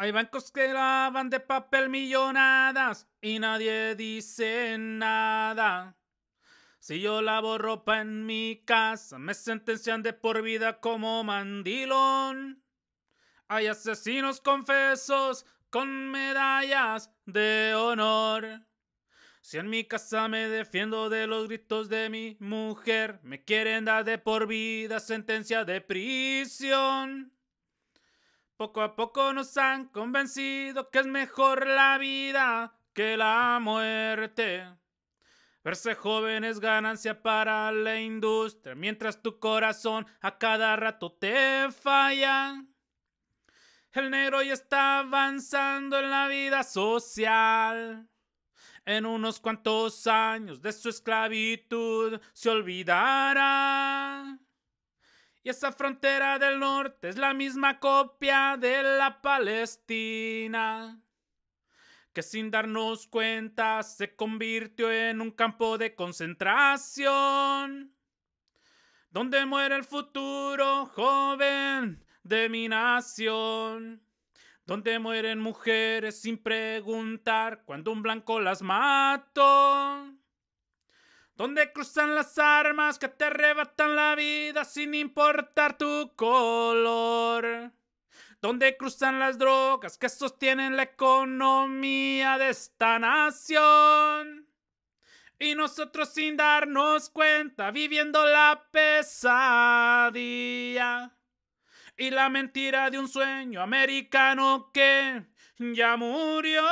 Hay bancos que lavan de papel millonadas y nadie dice nada. Si yo lavo ropa en mi casa, me sentencian de por vida como mandilón. Hay asesinos confesos con medallas de honor. Si en mi casa me defiendo de los gritos de mi mujer, me quieren dar de por vida sentencia de prisión. Poco a poco nos han convencido que es mejor la vida que la muerte. Verse joven es ganancia para la industria, mientras tu corazón a cada rato te falla. El negro ya está avanzando en la vida social. En unos cuantos años de su esclavitud se olvidará esa frontera del norte es la misma copia de la Palestina, que sin darnos cuenta se convirtió en un campo de concentración, donde muere el futuro joven de mi nación, donde mueren mujeres sin preguntar cuando un blanco las mató donde cruzan las armas que te arrebatan la vida sin importar tu color. Donde cruzan las drogas que sostienen la economía de esta nación. Y nosotros sin darnos cuenta, viviendo la pesadilla. Y la mentira de un sueño americano que ya murió.